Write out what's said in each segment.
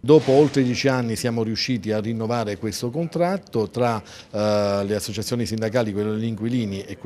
Dopo oltre dieci anni siamo riusciti a rinnovare questo contratto tra eh, le associazioni sindacali, quello degli inquilini e,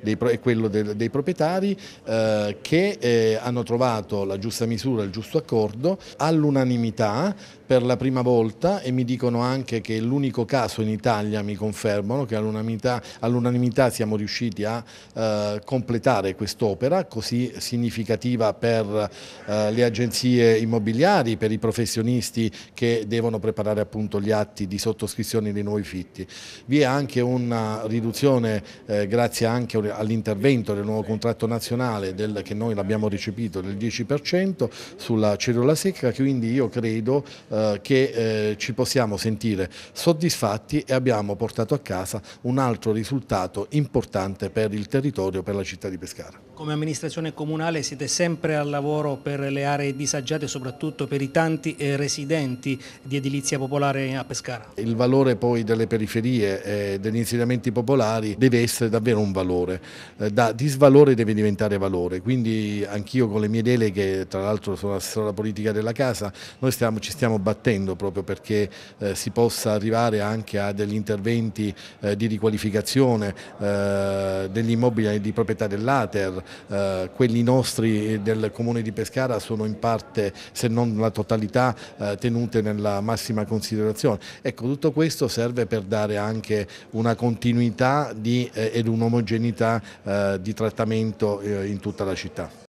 dei, e quello de, dei proprietari eh, che eh, hanno trovato la giusta misura, il giusto accordo all'unanimità per la prima volta e mi dicono anche che è l'unico caso in Italia, mi confermano, che all'unanimità all siamo riusciti a eh, completare quest'opera così significativa per eh, le agenzie immobiliari, per i professionisti professionisti che devono preparare appunto gli atti di sottoscrizione dei nuovi fitti. Vi è anche una riduzione eh, grazie anche all'intervento del nuovo contratto nazionale del, che noi l'abbiamo recepito del 10% sulla cellula secca, quindi io credo eh, che eh, ci possiamo sentire soddisfatti e abbiamo portato a casa un altro risultato importante per il territorio, per la città di Pescara. Come amministrazione comunale siete sempre al lavoro per le aree disagiate, soprattutto per i tanti eh, residenti residenti di edilizia popolare a Pescara. Il valore poi delle periferie e degli insediamenti popolari deve essere davvero un valore, eh, da disvalore deve diventare valore, quindi anch'io con le mie deleghe, tra l'altro sono assessore alla politica della casa, noi stiamo, ci stiamo battendo proprio perché eh, si possa arrivare anche a degli interventi eh, di riqualificazione eh, degli immobili di proprietà dell'Ater, quelli nostri del comune di Pescara sono in parte, se non la totalità, eh, tenute nella massima considerazione. Ecco, tutto questo serve per dare anche una continuità di, eh, ed un'omogeneità eh, di trattamento eh, in tutta la città.